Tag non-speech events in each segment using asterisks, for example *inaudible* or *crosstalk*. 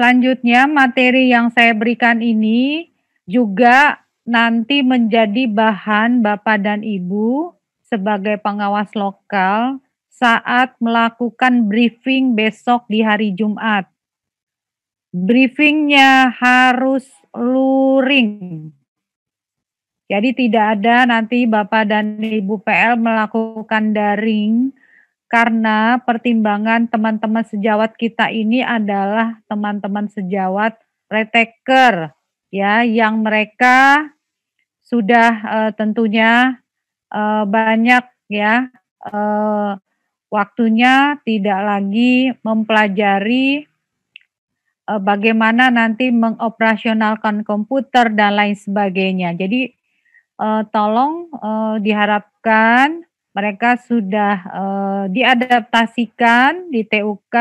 Selanjutnya materi yang saya berikan ini juga nanti menjadi bahan Bapak dan Ibu sebagai pengawas lokal saat melakukan briefing besok di hari Jumat. Briefingnya harus luring. Jadi tidak ada nanti Bapak dan Ibu PL melakukan daring karena pertimbangan teman-teman sejawat kita ini adalah teman-teman sejawat retaker ya yang mereka sudah uh, tentunya uh, banyak ya uh, waktunya tidak lagi mempelajari uh, bagaimana nanti mengoperasionalkan komputer dan lain sebagainya. Jadi uh, tolong uh, diharapkan mereka sudah uh, diadaptasikan di TUK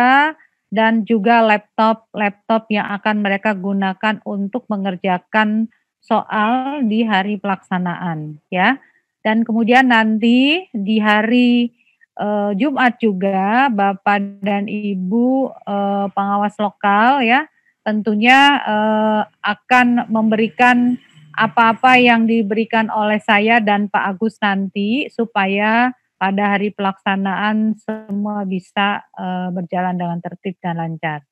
dan juga laptop-laptop yang akan mereka gunakan untuk mengerjakan soal di hari pelaksanaan ya. Dan kemudian nanti di hari uh, Jumat juga Bapak dan Ibu uh, pengawas lokal ya tentunya akan memberikan apa-apa yang diberikan oleh saya dan Pak Agus nanti supaya pada hari pelaksanaan semua bisa e, berjalan dengan tertib dan lancar.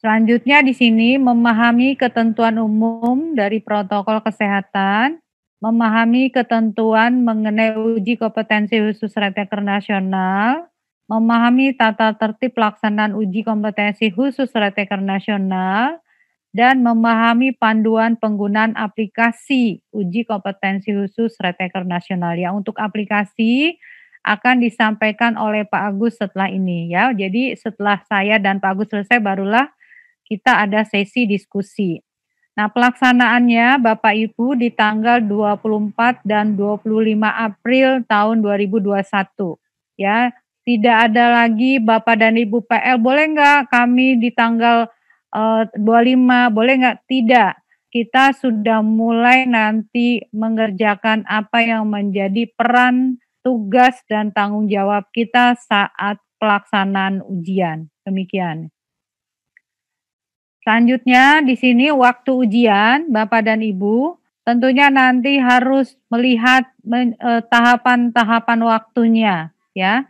Selanjutnya di sini memahami ketentuan umum dari protokol kesehatan, memahami ketentuan mengenai uji kompetensi khusus reteker nasional, memahami tata tertib pelaksanaan uji kompetensi khusus reteker nasional, dan memahami panduan penggunaan aplikasi uji kompetensi khusus Retaker Nasional ya. Untuk aplikasi akan disampaikan oleh Pak Agus setelah ini ya. Jadi setelah saya dan Pak Agus selesai barulah kita ada sesi diskusi. Nah, pelaksanaannya Bapak Ibu di tanggal 24 dan 25 April tahun 2021 ya. Tidak ada lagi Bapak dan Ibu PL boleh nggak kami di tanggal 25 eh, boleh nggak? Tidak. Kita sudah mulai nanti mengerjakan apa yang menjadi peran, tugas dan tanggung jawab kita saat pelaksanaan ujian. Demikian. Selanjutnya di sini waktu ujian Bapak dan Ibu tentunya nanti harus melihat eh, tahapan-tahapan waktunya ya.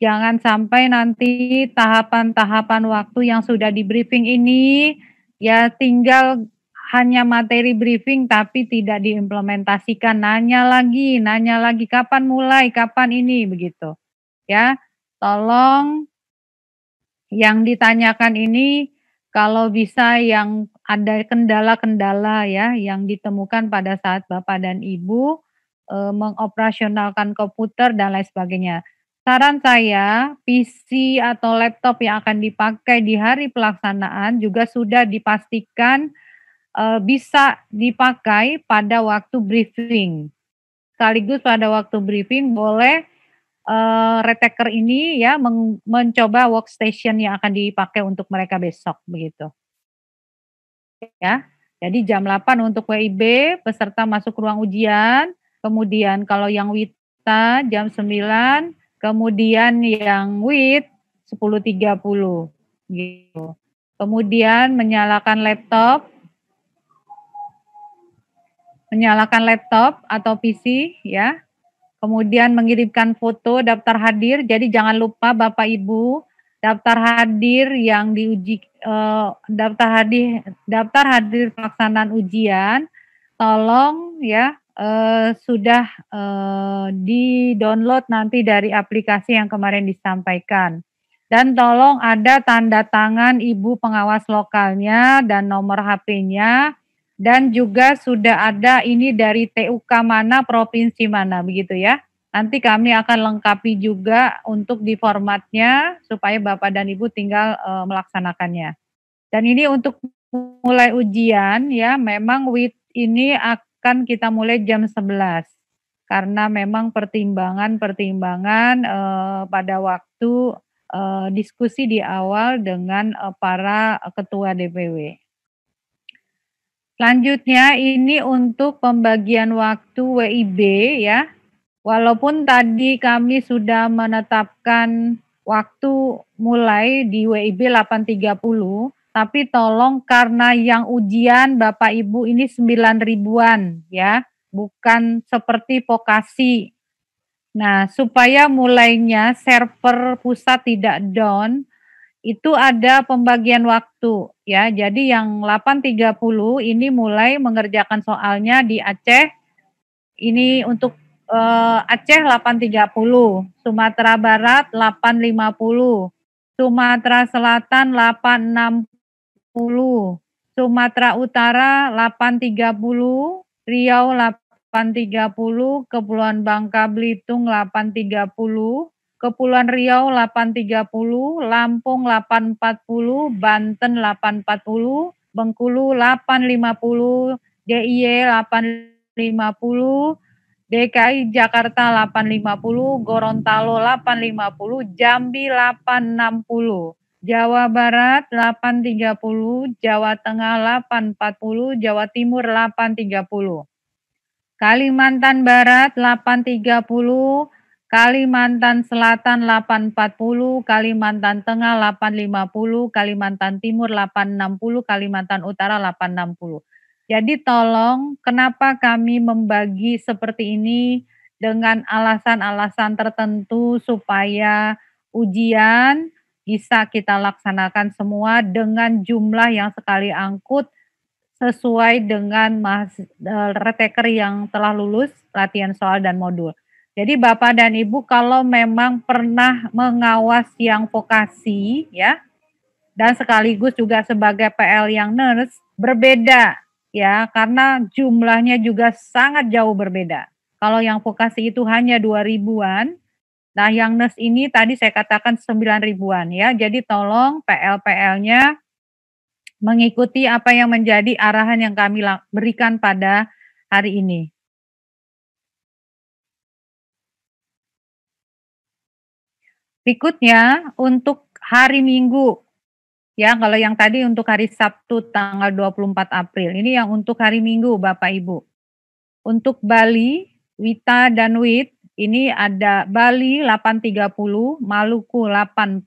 Jangan sampai nanti tahapan-tahapan waktu yang sudah di briefing ini ya tinggal hanya materi briefing tapi tidak diimplementasikan. Nanya lagi, nanya lagi kapan mulai, kapan ini begitu. Ya, tolong yang ditanyakan ini kalau bisa yang ada kendala-kendala ya yang ditemukan pada saat Bapak dan Ibu e, mengoperasionalkan komputer dan lain sebagainya Saran saya, PC atau laptop yang akan dipakai di hari pelaksanaan juga sudah dipastikan e, bisa dipakai pada waktu briefing. Sekaligus pada waktu briefing boleh e, retaker ini ya men mencoba workstation yang akan dipakai untuk mereka besok begitu. Ya. Jadi jam 8 untuk WIB peserta masuk ruang ujian, kemudian kalau yang WITA jam 9 Kemudian yang with 10.30 gitu. Kemudian menyalakan laptop menyalakan laptop atau PC ya. Kemudian mengirimkan foto daftar hadir. Jadi jangan lupa Bapak Ibu daftar hadir yang diuji eh, daftar hadir daftar hadir pelaksanaan ujian tolong ya Eh, sudah uh, di-download nanti dari aplikasi yang kemarin disampaikan. Dan tolong ada tanda tangan ibu pengawas lokalnya dan nomor HP-nya dan juga sudah ada ini dari TUK mana, provinsi mana begitu ya. Nanti kami akan lengkapi juga untuk di formatnya supaya Bapak dan Ibu tinggal e, melaksanakannya. Dan ini untuk mulai ujian ya, memang WIT ini akan kan kita mulai jam 11 karena memang pertimbangan-pertimbangan eh, pada waktu eh, diskusi di awal dengan eh, para ketua DPW. Selanjutnya ini untuk pembagian waktu WIB ya. Walaupun tadi kami sudah menetapkan waktu mulai di WIB 8.30, tapi tolong karena yang ujian Bapak Ibu ini 9 ribuan ya, bukan seperti vokasi. Nah, supaya mulainya server pusat tidak down, itu ada pembagian waktu ya. Jadi yang 8.30 ini mulai mengerjakan soalnya di Aceh. Ini untuk eh, Aceh 8.30, Sumatera Barat 8.50, Sumatera Selatan 8.60, Sumatera Utara 830, Riau 830, Kepulauan Bangka Belitung 830, Kepulauan Riau 830, Lampung 840, Banten 840, Bengkulu 850, DIY 850, DKI Jakarta 850, Gorontalo 850, Jambi 860. Jawa Barat 830, Jawa Tengah 840, Jawa Timur 830. Kalimantan Barat 830, Kalimantan Selatan 840, Kalimantan Tengah 850, Kalimantan Timur 860, Kalimantan Utara 860. Jadi tolong kenapa kami membagi seperti ini dengan alasan-alasan tertentu supaya ujian bisa kita laksanakan semua dengan jumlah yang sekali angkut sesuai dengan mas, e, reteker yang telah lulus latihan soal dan modul. Jadi Bapak dan Ibu kalau memang pernah mengawas yang vokasi ya dan sekaligus juga sebagai PL yang nurse berbeda ya karena jumlahnya juga sangat jauh berbeda. Kalau yang vokasi itu hanya 2000-an, Nah, yang nurse ini tadi saya katakan 9 ribuan ya. Jadi tolong PL-PL-nya mengikuti apa yang menjadi arahan yang kami berikan pada hari ini. Berikutnya untuk hari Minggu. Ya, kalau yang tadi untuk hari Sabtu tanggal 24 April. Ini yang untuk hari Minggu Bapak Ibu. Untuk Bali, Wita dan Wit ini ada Bali 830, Maluku 840,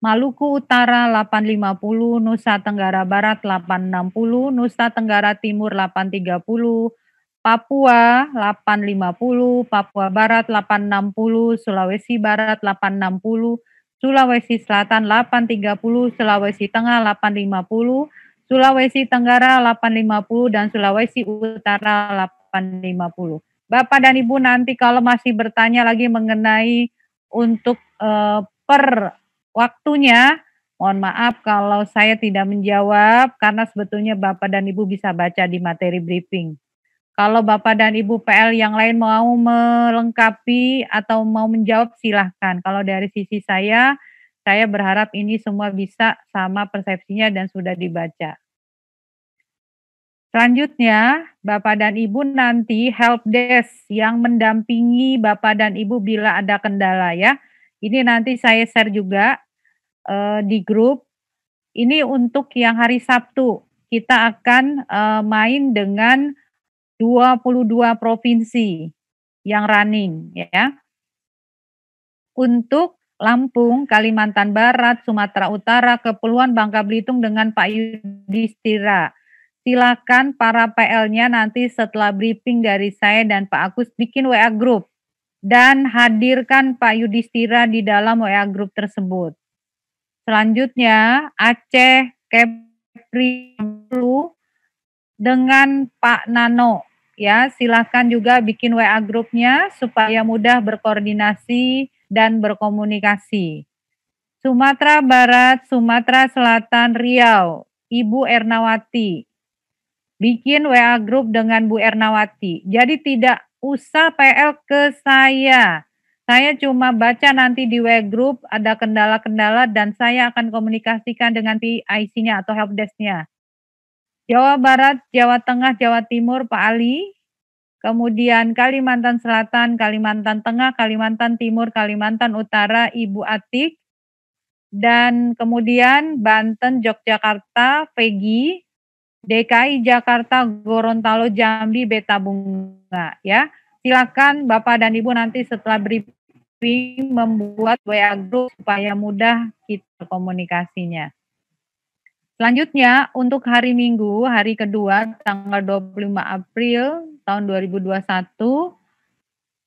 Maluku Utara 850, Nusa Tenggara Barat 860, Nusa Tenggara Timur 830, Papua 850, Papua Barat 860, Sulawesi Barat 860, Sulawesi Selatan 830, Sulawesi Tengah 850, Sulawesi Tenggara 850 dan Sulawesi Utara 850. Bapak dan Ibu nanti kalau masih bertanya lagi mengenai untuk uh, per waktunya, mohon maaf kalau saya tidak menjawab karena sebetulnya Bapak dan Ibu bisa baca di materi briefing. Kalau Bapak dan Ibu PL yang lain mau melengkapi atau mau menjawab silahkan. Kalau dari sisi saya, saya berharap ini semua bisa sama persepsinya dan sudah dibaca. Selanjutnya, Bapak dan Ibu nanti help desk yang mendampingi Bapak dan Ibu bila ada kendala ya. Ini nanti saya share juga uh, di grup. Ini untuk yang hari Sabtu. Kita akan uh, main dengan 22 provinsi yang running ya. Untuk Lampung, Kalimantan Barat, Sumatera Utara, Kepulauan Bangka Belitung dengan Pak Yudhistira silakan para PL-nya nanti setelah briefing dari saya dan Pak Agus bikin WA group dan hadirkan Pak Yudhistira di dalam WA group tersebut. Selanjutnya Aceh Kepri dengan Pak Nano ya silahkan juga bikin WA grupnya supaya mudah berkoordinasi dan berkomunikasi. Sumatera Barat, Sumatera Selatan, Riau, Ibu Ernawati, bikin WA grup dengan Bu Ernawati. Jadi tidak usah PL ke saya. Saya cuma baca nanti di WA grup ada kendala-kendala dan saya akan komunikasikan dengan PIC-nya atau helpdesk-nya. Jawa Barat, Jawa Tengah, Jawa Timur, Pak Ali. Kemudian Kalimantan Selatan, Kalimantan Tengah, Kalimantan Timur, Kalimantan Utara, Ibu Atik. Dan kemudian Banten, Yogyakarta, Pegi, DKI Jakarta, Gorontalo, Jambi, Beta Bunga ya. Silakan Bapak dan Ibu nanti setelah briefing membuat WA group supaya mudah kita komunikasinya. Selanjutnya untuk hari Minggu, hari kedua tanggal 25 April tahun 2021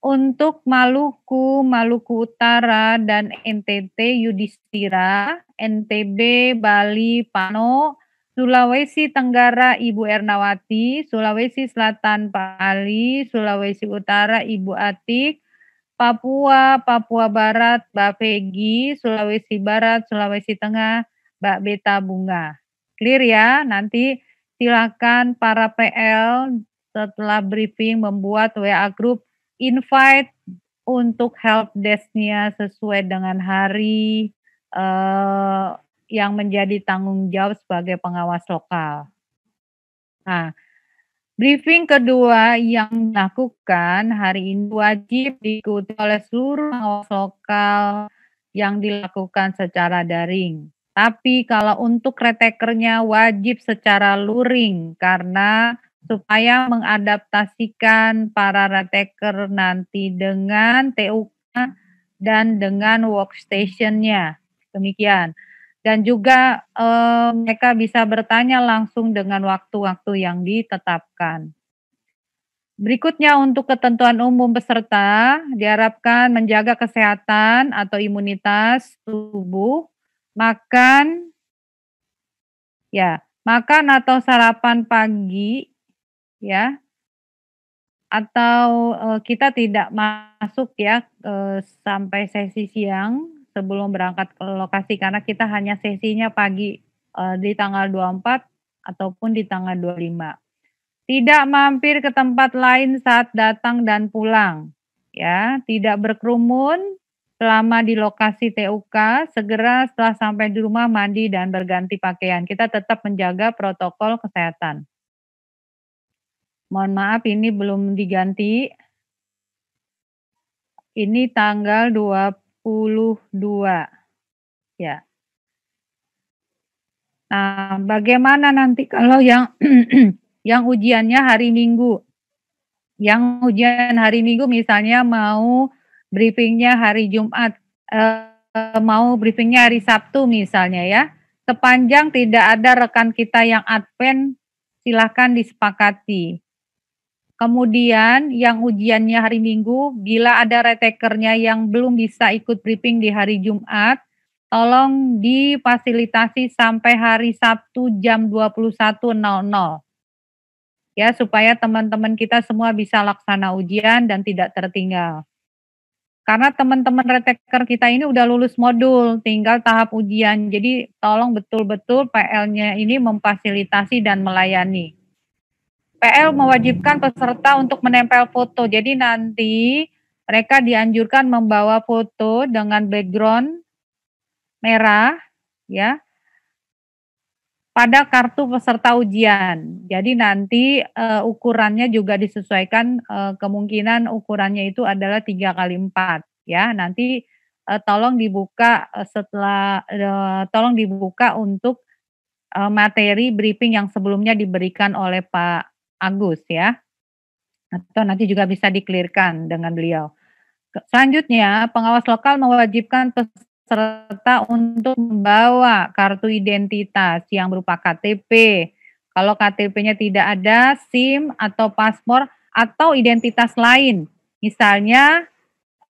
untuk Maluku, Maluku Utara dan NTT Yudhistira, NTB Bali Pano, Sulawesi Tenggara Ibu Ernawati, Sulawesi Selatan Pak Ali, Sulawesi Utara Ibu Atik, Papua, Papua Barat Mbak Fegi, Sulawesi Barat, Sulawesi Tengah Mbak Beta Bunga. Clear ya, nanti silakan para PL setelah briefing membuat WA group invite untuk help desk-nya sesuai dengan hari, uh, yang menjadi tanggung jawab sebagai pengawas lokal. Nah, briefing kedua yang dilakukan hari ini wajib diikuti oleh seluruh pengawas lokal yang dilakukan secara daring. Tapi kalau untuk retekernya wajib secara luring karena supaya mengadaptasikan para reteker nanti dengan TUK dan dengan workstation-nya. Demikian dan juga e, mereka bisa bertanya langsung dengan waktu-waktu yang ditetapkan. Berikutnya untuk ketentuan umum peserta diharapkan menjaga kesehatan atau imunitas tubuh, makan ya, makan atau sarapan pagi ya. Atau e, kita tidak masuk ya e, sampai sesi siang sebelum berangkat ke lokasi karena kita hanya sesinya pagi uh, di tanggal 24 ataupun di tanggal 25. Tidak mampir ke tempat lain saat datang dan pulang. Ya, tidak berkerumun selama di lokasi TUK, segera setelah sampai di rumah mandi dan berganti pakaian. Kita tetap menjaga protokol kesehatan. Mohon maaf ini belum diganti. Ini tanggal 20 Ya. Nah, bagaimana nanti kalau yang *clears throat* yang ujiannya hari Minggu? Yang ujian hari Minggu misalnya mau briefingnya hari Jumat, eh, mau briefingnya hari Sabtu misalnya ya. Sepanjang tidak ada rekan kita yang advent, silahkan disepakati. Kemudian yang ujiannya hari Minggu, bila ada retekernya yang belum bisa ikut briefing di hari Jumat, tolong difasilitasi sampai hari Sabtu jam 21.00. Ya, supaya teman-teman kita semua bisa laksana ujian dan tidak tertinggal. Karena teman-teman retaker kita ini udah lulus modul, tinggal tahap ujian. Jadi tolong betul-betul PL-nya ini memfasilitasi dan melayani. PL mewajibkan peserta untuk menempel foto. Jadi nanti mereka dianjurkan membawa foto dengan background merah ya pada kartu peserta ujian. Jadi nanti uh, ukurannya juga disesuaikan uh, kemungkinan ukurannya itu adalah 3 kali 4 ya. Nanti uh, tolong dibuka setelah uh, tolong dibuka untuk materi briefing yang sebelumnya diberikan oleh Pak Agus ya. Atau nanti juga bisa dikelirkan dengan beliau. Selanjutnya, pengawas lokal mewajibkan peserta untuk membawa kartu identitas yang berupa KTP. Kalau KTP-nya tidak ada, SIM atau paspor atau identitas lain. Misalnya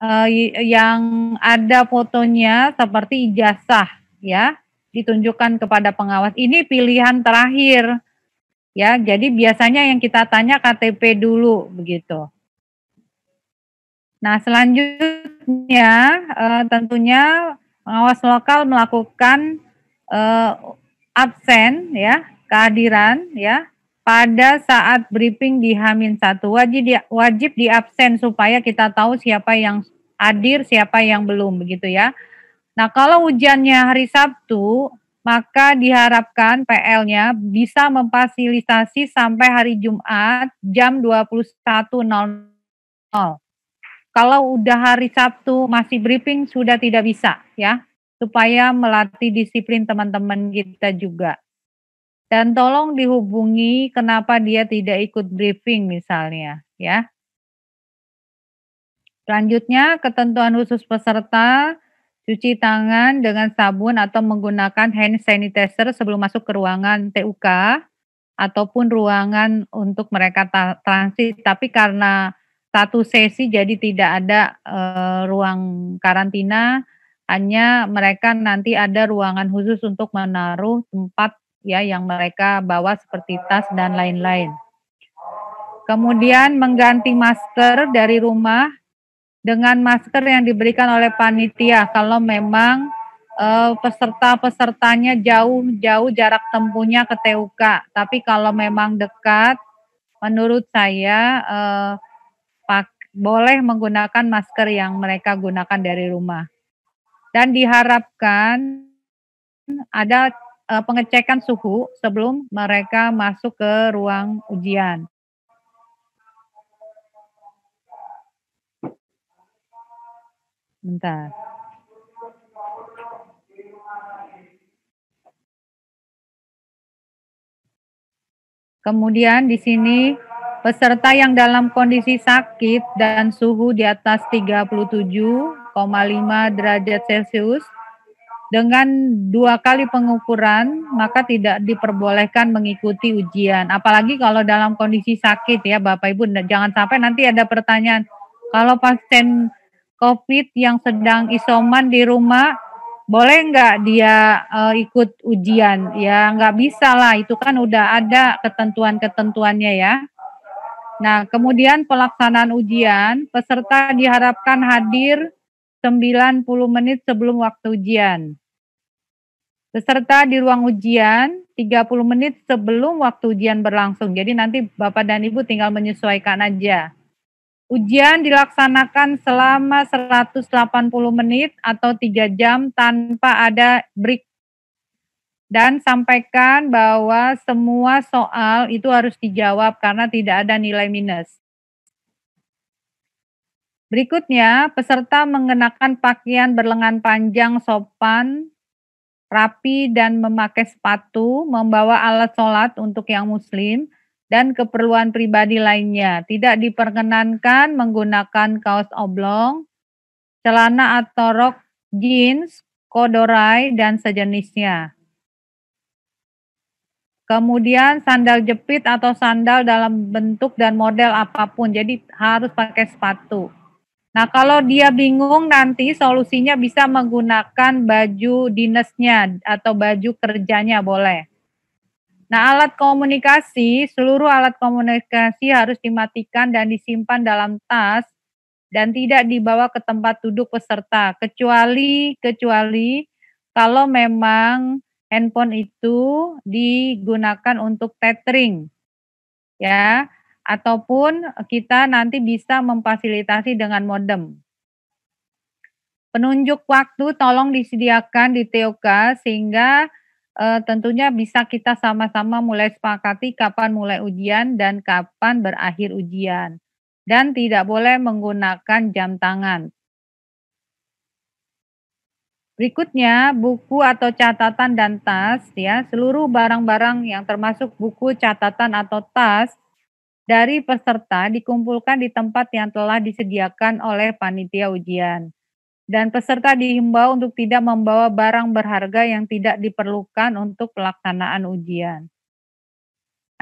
eh, yang ada fotonya seperti ijazah ya, ditunjukkan kepada pengawas. Ini pilihan terakhir Ya, jadi biasanya yang kita tanya KTP dulu begitu. Nah, selanjutnya eh, tentunya pengawas lokal melakukan eh, absen ya, kehadiran ya pada saat briefing di Hamin 1 wajib di, wajib di absen supaya kita tahu siapa yang hadir, siapa yang belum begitu ya. Nah, kalau hujannya hari Sabtu maka diharapkan PL-nya bisa memfasilitasi sampai hari Jumat jam 21.00. Kalau udah hari Sabtu masih briefing sudah tidak bisa ya, supaya melatih disiplin teman-teman kita juga. Dan tolong dihubungi kenapa dia tidak ikut briefing misalnya ya. Selanjutnya ketentuan khusus peserta cuci tangan dengan sabun atau menggunakan hand sanitizer sebelum masuk ke ruangan TUK ataupun ruangan untuk mereka transit. Tapi karena satu sesi jadi tidak ada e, ruang karantina, hanya mereka nanti ada ruangan khusus untuk menaruh tempat ya yang mereka bawa seperti tas dan lain-lain. Kemudian mengganti masker dari rumah dengan masker yang diberikan oleh panitia kalau memang uh, peserta-pesertanya jauh-jauh jarak tempuhnya ke TUK. Tapi kalau memang dekat, menurut saya uh, pak, boleh menggunakan masker yang mereka gunakan dari rumah. Dan diharapkan ada uh, pengecekan suhu sebelum mereka masuk ke ruang ujian. Bentar. Kemudian di sini peserta yang dalam kondisi sakit dan suhu di atas 37,5 derajat Celcius dengan dua kali pengukuran maka tidak diperbolehkan mengikuti ujian. Apalagi kalau dalam kondisi sakit ya Bapak Ibu jangan sampai nanti ada pertanyaan kalau pasien COVID yang sedang isoman di rumah, boleh nggak dia uh, ikut ujian? Ya nggak bisa lah, itu kan udah ada ketentuan-ketentuannya ya. Nah, kemudian pelaksanaan ujian, peserta diharapkan hadir 90 menit sebelum waktu ujian. Peserta di ruang ujian 30 menit sebelum waktu ujian berlangsung. Jadi nanti Bapak dan Ibu tinggal menyesuaikan aja. Ujian dilaksanakan selama 180 menit atau 3 jam tanpa ada break. Dan sampaikan bahwa semua soal itu harus dijawab karena tidak ada nilai minus. Berikutnya, peserta mengenakan pakaian berlengan panjang sopan, rapi dan memakai sepatu, membawa alat sholat untuk yang muslim, dan keperluan pribadi lainnya. Tidak diperkenankan menggunakan kaos oblong, celana atau rok jeans, kodorai, dan sejenisnya. Kemudian sandal jepit atau sandal dalam bentuk dan model apapun. Jadi harus pakai sepatu. Nah kalau dia bingung nanti solusinya bisa menggunakan baju dinasnya atau baju kerjanya boleh. Nah, alat komunikasi, seluruh alat komunikasi harus dimatikan dan disimpan dalam tas dan tidak dibawa ke tempat duduk peserta, kecuali kecuali kalau memang handphone itu digunakan untuk tethering. Ya, ataupun kita nanti bisa memfasilitasi dengan modem. Penunjuk waktu tolong disediakan di TOK sehingga uh, tentunya bisa kita sama-sama mulai sepakati kapan mulai ujian dan kapan berakhir ujian. Dan tidak boleh menggunakan jam tangan. Berikutnya, buku atau catatan dan tas, ya, seluruh barang-barang yang termasuk buku, catatan, atau tas dari peserta dikumpulkan di tempat yang telah disediakan oleh panitia ujian dan peserta dihimbau untuk tidak membawa barang berharga yang tidak diperlukan untuk pelaksanaan ujian.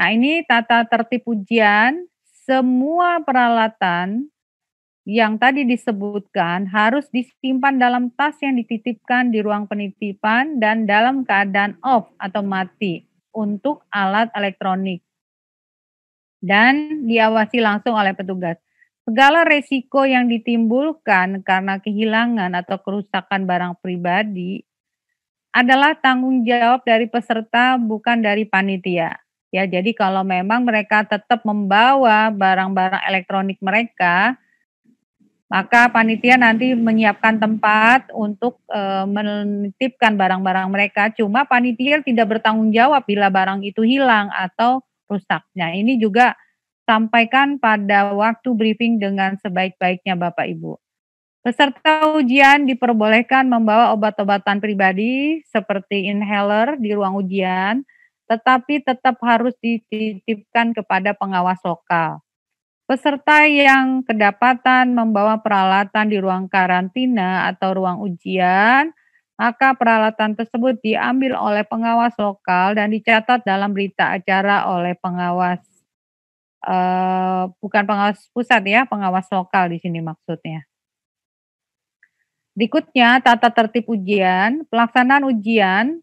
Nah, ini tata tertib ujian, semua peralatan yang tadi disebutkan harus disimpan dalam tas yang dititipkan di ruang penitipan dan dalam keadaan off atau mati untuk alat elektronik dan diawasi langsung oleh petugas. Segala resiko yang ditimbulkan karena kehilangan atau kerusakan barang pribadi adalah tanggung jawab dari peserta bukan dari panitia. Ya, jadi kalau memang mereka tetap membawa barang-barang elektronik mereka, maka panitia nanti menyiapkan tempat untuk e, menitipkan barang-barang mereka. Cuma panitia tidak bertanggung jawab bila barang itu hilang atau rusak. Nah, ini juga sampaikan pada waktu briefing dengan sebaik-baiknya Bapak Ibu. Peserta ujian diperbolehkan membawa obat-obatan pribadi seperti inhaler di ruang ujian, tetapi tetap harus dititipkan kepada pengawas lokal. Peserta yang kedapatan membawa peralatan di ruang karantina atau ruang ujian, maka peralatan tersebut diambil oleh pengawas lokal dan dicatat dalam berita acara oleh pengawas Eh, bukan pengawas pusat ya, pengawas lokal di sini maksudnya. Berikutnya tata tertib ujian, pelaksanaan ujian,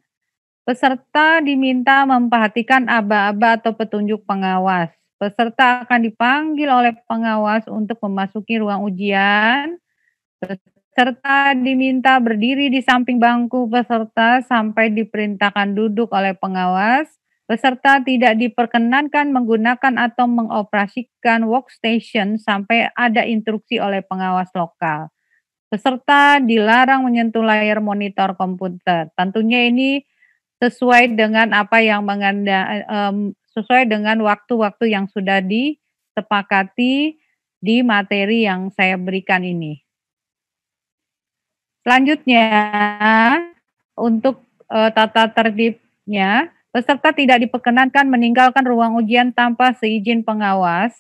peserta diminta memperhatikan aba-aba atau petunjuk pengawas. Peserta akan dipanggil oleh pengawas untuk memasuki ruang ujian. Peserta diminta berdiri di samping bangku peserta sampai diperintahkan duduk oleh pengawas Peserta tidak diperkenankan menggunakan atau mengoperasikan workstation sampai ada instruksi oleh pengawas lokal. Peserta dilarang menyentuh layar monitor komputer. Tentunya ini sesuai dengan apa yang menganda, um, sesuai dengan waktu-waktu yang sudah disepakati di materi yang saya berikan ini. Selanjutnya untuk uh, tata tertibnya Peserta tidak diperkenankan meninggalkan ruang ujian tanpa seizin pengawas.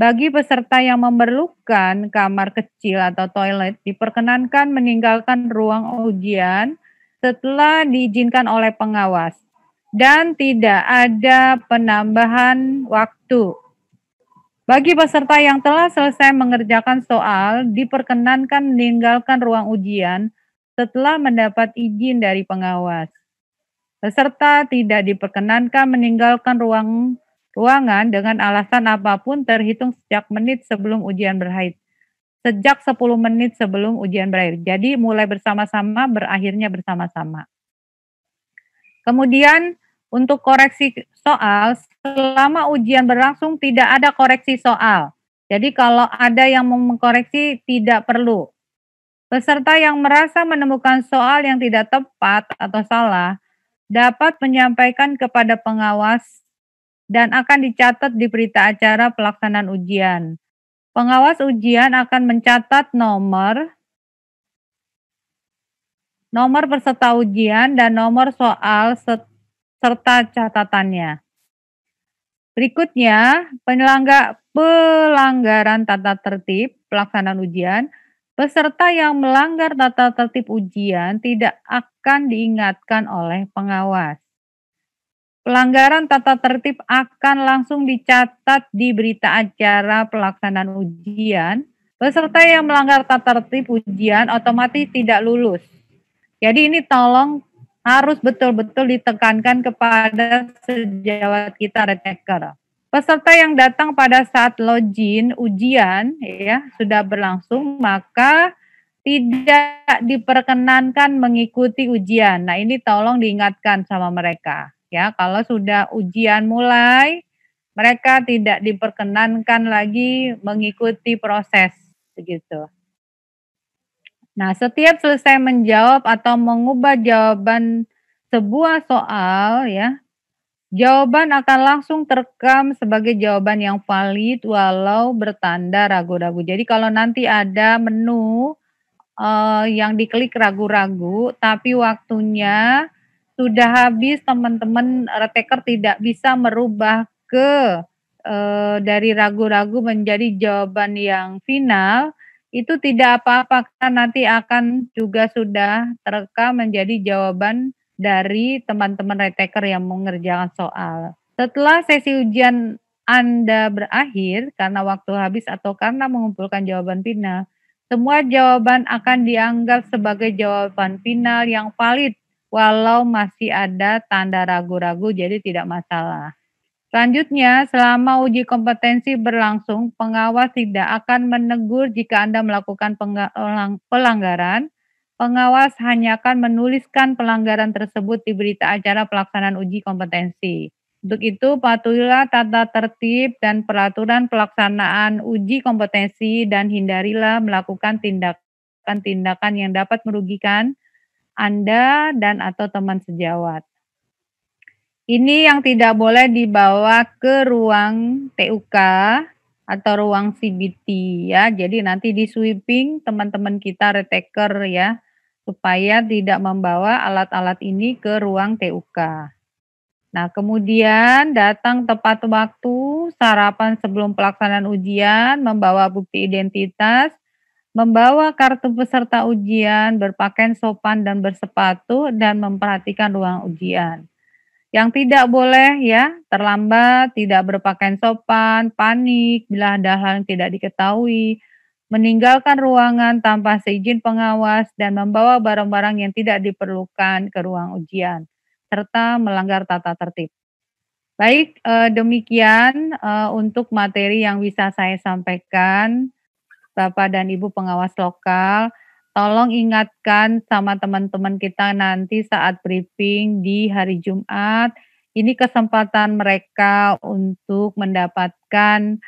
Bagi peserta yang memerlukan kamar kecil atau toilet, diperkenankan meninggalkan ruang ujian setelah diizinkan oleh pengawas. Dan tidak ada penambahan waktu bagi peserta yang telah selesai mengerjakan soal, diperkenankan meninggalkan ruang ujian setelah mendapat izin dari pengawas. Peserta tidak diperkenankan meninggalkan ruang ruangan dengan alasan apapun terhitung sejak menit sebelum ujian berakhir. Sejak 10 menit sebelum ujian berakhir. Jadi mulai bersama-sama, berakhirnya bersama-sama. Kemudian untuk koreksi soal, selama ujian berlangsung tidak ada koreksi soal. Jadi kalau ada yang mengkoreksi tidak perlu. Peserta yang merasa menemukan soal yang tidak tepat atau salah dapat menyampaikan kepada pengawas dan akan dicatat di berita acara pelaksanaan ujian. Pengawas ujian akan mencatat nomor, nomor peserta ujian, dan nomor soal serta catatannya. Berikutnya, penyelenggara pelanggaran tata tertib pelaksanaan ujian Peserta yang melanggar tata tertib ujian tidak akan diingatkan oleh pengawas. Pelanggaran tata tertib akan langsung dicatat di berita acara pelaksanaan ujian. Peserta yang melanggar tata tertib ujian otomatis tidak lulus. Jadi ini tolong harus betul-betul ditekankan kepada sejawat kita retaker. Peserta yang datang pada saat login ujian ya sudah berlangsung maka tidak diperkenankan mengikuti ujian. Nah, ini tolong diingatkan sama mereka ya. Kalau sudah ujian mulai mereka tidak diperkenankan lagi mengikuti proses begitu. Nah, setiap selesai menjawab atau mengubah jawaban sebuah soal ya, Jawaban akan langsung terekam sebagai jawaban yang valid walau bertanda ragu-ragu. Jadi kalau nanti ada menu uh, yang diklik ragu-ragu tapi waktunya sudah habis teman-teman retaker tidak bisa merubah ke uh, dari ragu-ragu menjadi jawaban yang final, itu tidak apa-apa karena nanti akan juga sudah terekam menjadi jawaban dari teman-teman retaker yang mengerjakan soal. Setelah sesi ujian Anda berakhir karena waktu habis atau karena mengumpulkan jawaban final, semua jawaban akan dianggap sebagai jawaban final yang valid walau masih ada tanda ragu-ragu jadi tidak masalah. Selanjutnya, selama uji kompetensi berlangsung, pengawas tidak akan menegur jika Anda melakukan pelanggaran pengawas hanya akan menuliskan pelanggaran tersebut di berita acara pelaksanaan uji kompetensi. Untuk itu, patuhilah tata tertib dan peraturan pelaksanaan uji kompetensi dan hindarilah melakukan tindakan-tindakan yang dapat merugikan Anda dan atau teman sejawat. Ini yang tidak boleh dibawa ke ruang TUK atau ruang CBT ya. Jadi nanti di sweeping teman-teman kita retaker ya supaya tidak membawa alat-alat ini ke ruang TUK. Nah, kemudian datang tepat waktu, sarapan sebelum pelaksanaan ujian, membawa bukti identitas, membawa kartu peserta ujian, berpakaian sopan dan bersepatu, dan memperhatikan ruang ujian. Yang tidak boleh ya, terlambat, tidak berpakaian sopan, panik, bila ada hal yang tidak diketahui, meninggalkan ruangan tanpa seizin pengawas dan membawa barang-barang yang tidak diperlukan ke ruang ujian, serta melanggar tata tertib. Baik, eh, demikian eh, untuk materi yang bisa saya sampaikan, Bapak dan Ibu pengawas lokal. Tolong ingatkan sama teman-teman kita nanti saat briefing di hari Jumat. Ini kesempatan mereka untuk mendapatkan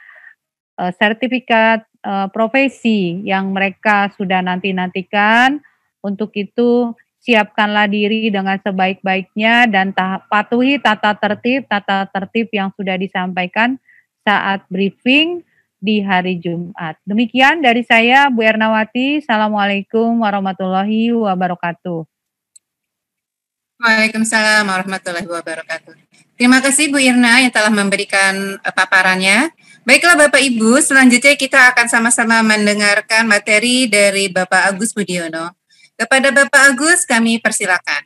eh, sertifikat uh, profesi yang mereka sudah nanti-nantikan. Untuk itu, siapkanlah diri dengan sebaik-baiknya dan patuhi tata tertib, tata tertib yang sudah disampaikan saat briefing di hari Jumat. Demikian dari saya, Bu Ernawati. Assalamualaikum warahmatullahi wabarakatuh. Waalaikumsalam warahmatullahi wabarakatuh. Terima kasih Bu Irna yang telah memberikan eh, paparannya. Baiklah Bapak Ibu, selanjutnya kita akan sama-sama mendengarkan materi dari Bapak Agus Budiono. Kepada Bapak Agus kami persilakan.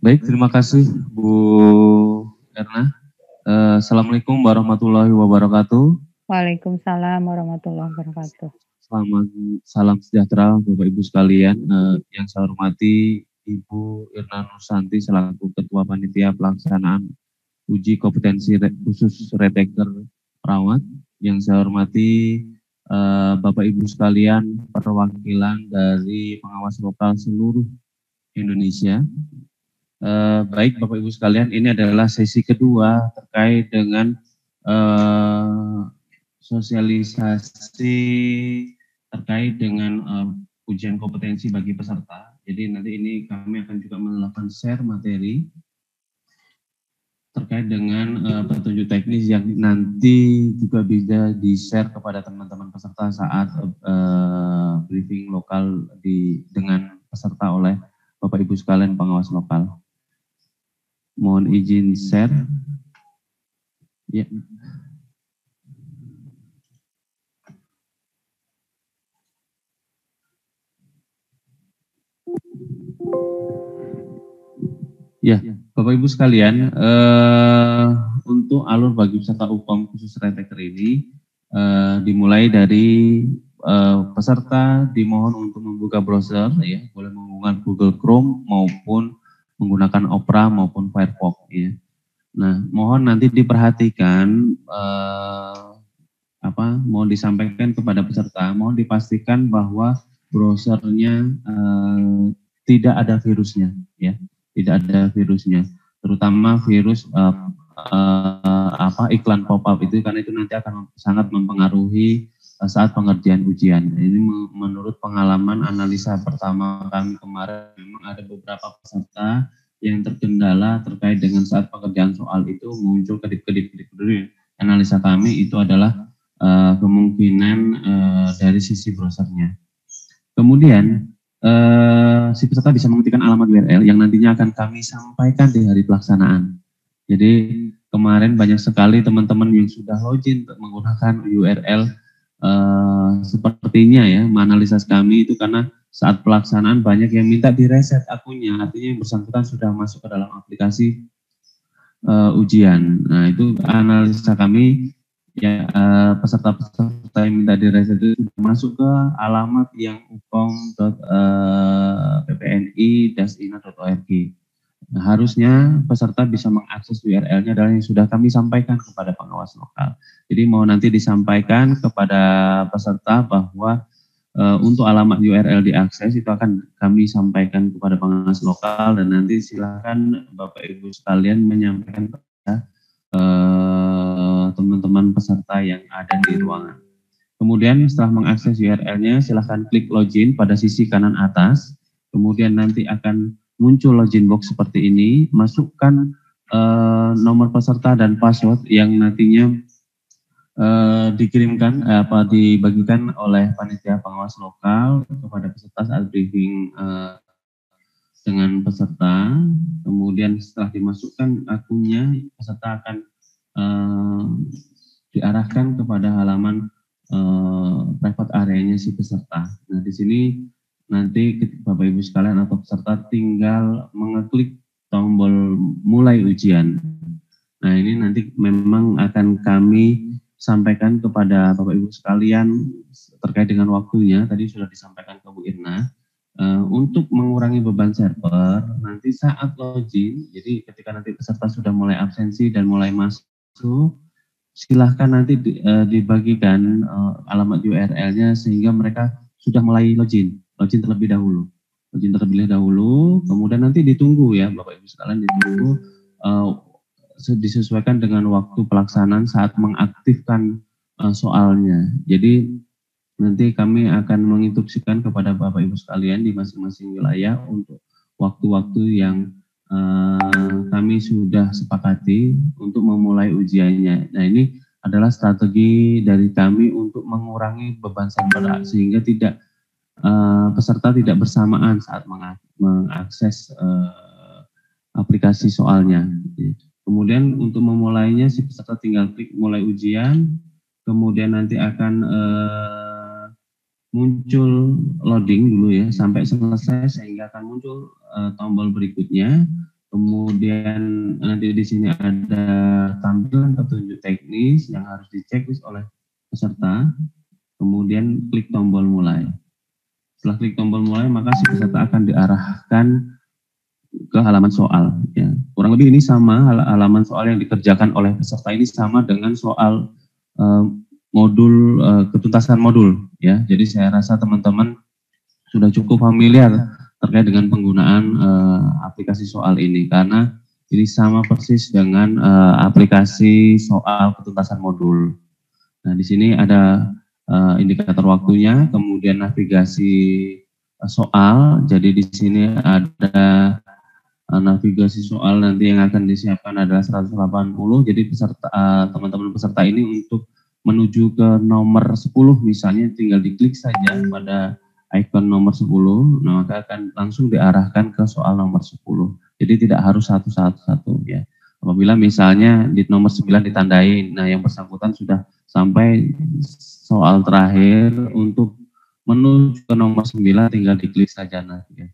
Baik, terima kasih Bu Erna. Uh, Assalamualaikum warahmatullahi wabarakatuh. Waalaikumsalam warahmatullahi wabarakatuh. Selamat salam sejahtera Bapak Ibu sekalian uh, yang saya hormati Ibu Irna Nusanti selaku Ketua Panitia Pelaksanaan Uji Kompetensi Khusus Reteker Perawat yang saya hormati eh, Bapak Ibu sekalian perwakilan dari pengawas lokal seluruh Indonesia. Eh, baik Bapak Ibu sekalian, ini adalah sesi kedua terkait dengan eh, sosialisasi terkait dengan eh, ujian kompetensi bagi peserta jadi nanti ini kami akan juga melakukan share materi terkait dengan uh, petunjuk teknis yang nanti juga bisa di-share kepada teman-teman peserta saat uh, briefing lokal di dengan peserta oleh Bapak Ibu sekalian pengawas lokal. Mohon izin share. Ya. Yeah. Bapak Ibu sekalian, eh, untuk alur bagi peserta UPAM khusus renteker ini eh, dimulai dari eh, peserta dimohon untuk membuka browser, ya, boleh menggunakan Google Chrome maupun menggunakan Opera maupun Firefox. Ya. Nah, mohon nanti diperhatikan eh, apa mau disampaikan kepada peserta, mohon dipastikan bahwa browsernya eh, tidak ada virusnya, ya, tidak ada virusnya terutama virus uh, uh, apa iklan pop-up itu karena itu nanti akan sangat mempengaruhi eh, saat pengerjaan ujian. Ini menurut pengalaman analisa pertama kami kemarin memang ada beberapa peserta yang terkendala terkait dengan saat pengerjaan soal itu muncul kedip-kedip analisa kami itu adalah uh, kemungkinan uh, dari sisi browsernya. Kemudian Eh, si peserta bisa mengetikkan alamat URL yang nantinya akan kami sampaikan di hari pelaksanaan. Jadi kemarin banyak sekali teman-teman yang sudah login untuk menggunakan URL eh, sepertinya ya menganalisa kami itu karena saat pelaksanaan banyak yang minta direset akunnya artinya yang bersangkutan sudah masuk ke dalam aplikasi eh, ujian. Nah itu analisa kami ya eh, peserta-peserta yang minta itu masuk ke alamat yang ukomppni eh, inaorg Nah, harusnya peserta bisa mengakses URL-nya adalah yang sudah kami sampaikan kepada pengawas lokal. Jadi mau nanti disampaikan kepada peserta bahwa e, untuk alamat URL diakses itu akan kami sampaikan kepada pengawas lokal dan nanti silakan Bapak Ibu sekalian menyampaikan kepada teman-teman peserta yang ada di ruangan. Kemudian setelah mengakses URL-nya, silahkan klik login pada sisi kanan atas. Kemudian nanti akan muncul login box seperti ini. Masukkan eh, nomor peserta dan password yang nantinya eh, dikirimkan eh, apa dibagikan oleh panitia pengawas lokal kepada peserta saat briefing eh, dengan peserta. Kemudian setelah dimasukkan akunnya, peserta akan eh, diarahkan kepada halaman eh, private areanya si peserta. Nah di sini nanti Bapak Ibu sekalian atau peserta tinggal mengeklik tombol mulai ujian. Nah ini nanti memang akan kami sampaikan kepada Bapak Ibu sekalian terkait dengan waktunya. Tadi sudah disampaikan ke Bu Irna. Uh, untuk mengurangi beban server, nanti saat login, jadi ketika nanti peserta sudah mulai absensi dan mulai masuk itu silahkan nanti di, uh, dibagikan uh, alamat URL-nya sehingga mereka sudah mulai login, login terlebih dahulu. Login terlebih dahulu, kemudian nanti ditunggu ya Bapak Ibu sekalian ditunggu uh, disesuaikan dengan waktu pelaksanaan saat mengaktifkan uh, soalnya. Jadi nanti kami akan menginstruksikan kepada Bapak Ibu sekalian di masing-masing wilayah untuk waktu-waktu yang Ehm, kami sudah sepakati untuk memulai ujiannya. Nah ini adalah strategi dari kami untuk mengurangi beban sampel sehingga tidak ehm, peserta tidak bersamaan saat mengakses ehm, aplikasi soalnya. Kemudian untuk memulainya si peserta tinggal klik mulai ujian, kemudian nanti akan muncul loading dulu ya sampai selesai sehingga akan muncul uh, tombol berikutnya. Kemudian nanti di sini ada tampilan petunjuk teknis yang harus diceklis oleh peserta. Kemudian klik tombol mulai. Setelah klik tombol mulai maka si peserta akan diarahkan ke halaman soal ya. Kurang lebih ini sama halaman soal yang dikerjakan oleh peserta ini sama dengan soal um, modul uh, ketuntasan modul ya. Jadi saya rasa teman-teman sudah cukup familiar terkait dengan penggunaan uh, aplikasi soal ini karena ini sama persis dengan uh, aplikasi soal ketuntasan modul. Nah, di sini ada uh, indikator waktunya, kemudian navigasi soal. Jadi di sini ada navigasi soal nanti yang akan disiapkan adalah 180. Jadi peserta teman-teman peserta ini untuk menuju ke nomor 10 misalnya tinggal diklik saja pada ikon nomor 10 nah maka akan langsung diarahkan ke soal nomor 10 jadi tidak harus satu-satu ya apabila misalnya di nomor 9 ditandai nah yang bersangkutan sudah sampai soal terakhir untuk menuju ke nomor 9 tinggal diklik saja ya.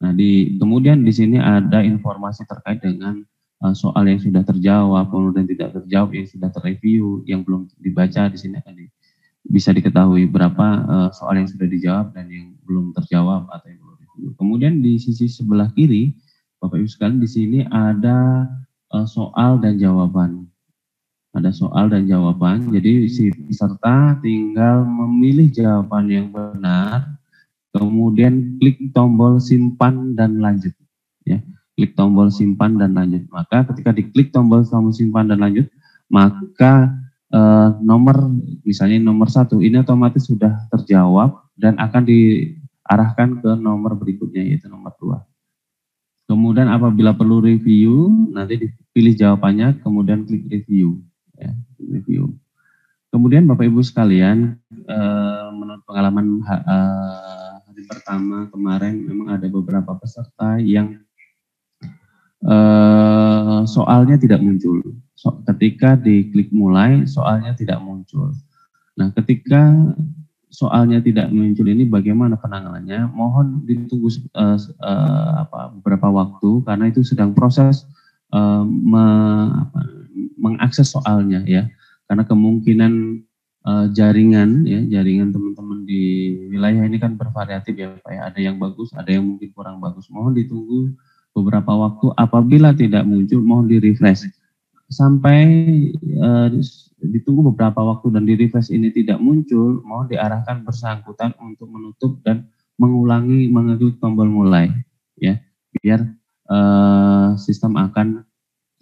Nah, di kemudian di sini ada informasi terkait dengan Eh, soal yang sudah terjawab, kemudian tidak terjawab, yang sudah terreview, yang belum dibaca di sini akan bisa diketahui berapa eh, soal yang sudah dijawab dan yang belum terjawab atau yang belum review. Kemudian di sisi sebelah kiri, Bapak Ibu sekalian di sini ada eh, soal dan jawaban. Ada soal dan jawaban. Jadi si peserta tinggal memilih jawaban yang benar, kemudian klik tombol simpan dan lanjut klik tombol simpan dan lanjut. Maka ketika diklik tombol tombol simpan dan lanjut, maka eh, nomor misalnya nomor satu ini otomatis sudah terjawab dan akan diarahkan ke nomor berikutnya yaitu nomor dua. Kemudian apabila perlu review, nanti dipilih jawabannya, kemudian klik review. Ya, review. Kemudian Bapak Ibu sekalian, eh, menurut pengalaman eh, hari pertama kemarin memang ada beberapa peserta yang Eh, soalnya tidak muncul. So, ketika diklik mulai, soalnya tidak muncul. Nah, ketika soalnya tidak muncul ini bagaimana penanganannya? Mohon ditunggu uh, uh, apa, beberapa waktu karena itu sedang proses uh, me, apa, mengakses soalnya ya. Karena kemungkinan uh, jaringan ya jaringan teman-teman di wilayah ini kan bervariatif ya pak ya ada yang bagus ada yang mungkin kurang bagus mohon ditunggu beberapa waktu apabila tidak muncul mohon di refresh sampai uh, ditunggu beberapa waktu dan di refresh ini tidak muncul mohon diarahkan bersangkutan untuk menutup dan mengulangi mengetuk tombol mulai ya biar uh, sistem akan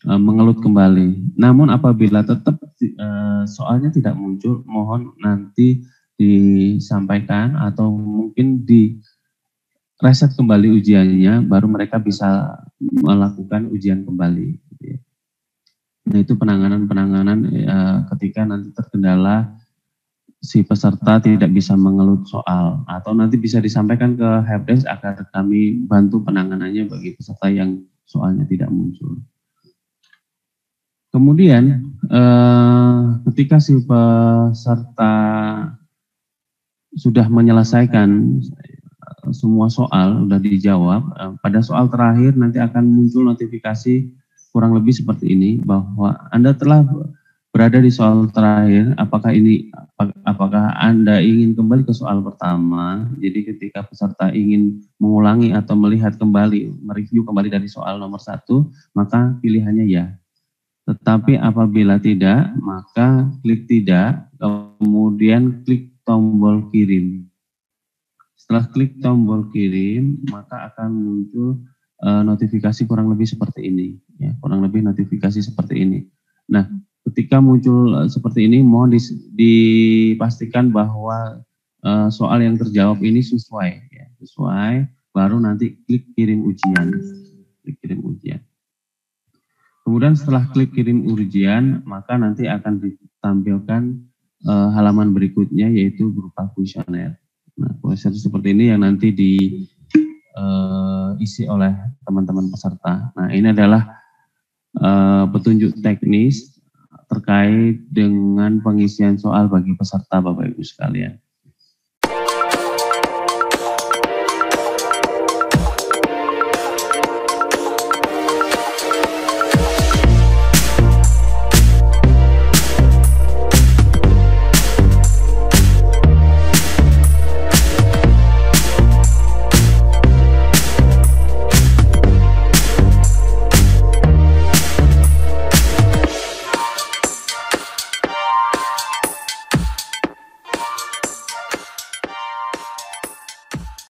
uh, mengelut kembali namun apabila tetap uh, soalnya tidak muncul mohon nanti disampaikan atau mungkin di reset kembali ujiannya, baru mereka bisa melakukan ujian kembali. Gitu ya. Nah itu penanganan-penanganan ya, ketika nanti terkendala si peserta tidak bisa mengeluh soal atau nanti bisa disampaikan ke helpdesk agar kami bantu penanganannya bagi peserta yang soalnya tidak muncul. Kemudian eh, ketika si peserta sudah menyelesaikan semua soal sudah dijawab. Eh, pada soal terakhir nanti akan muncul notifikasi kurang lebih seperti ini bahwa Anda telah berada di soal terakhir. Apakah ini apakah Anda ingin kembali ke soal pertama? Jadi ketika peserta ingin mengulangi atau melihat kembali, mereview kembali dari soal nomor satu, maka pilihannya ya. Tetapi apabila tidak, maka klik tidak, kemudian klik tombol kirim. Setelah klik tombol kirim, maka akan muncul uh, notifikasi kurang lebih seperti ini. Ya, kurang lebih notifikasi seperti ini. Nah, ketika muncul eh, seperti ini, mohon dipastikan bahwa uh, soal yang terjawab ini sesuai. Ya, sesuai, baru nanti klik kirim ujian. Klik kirim ujian. Kemudian setelah klik kirim ujian, maka nanti akan ditampilkan uh, halaman berikutnya yaitu berupa kuesioner. Nah, kuesioner seperti ini yang nanti diisi eh, uh, oleh teman-teman peserta. Nah, ini adalah uh, petunjuk teknis terkait dengan pengisian soal bagi peserta Bapak Ibu sekalian.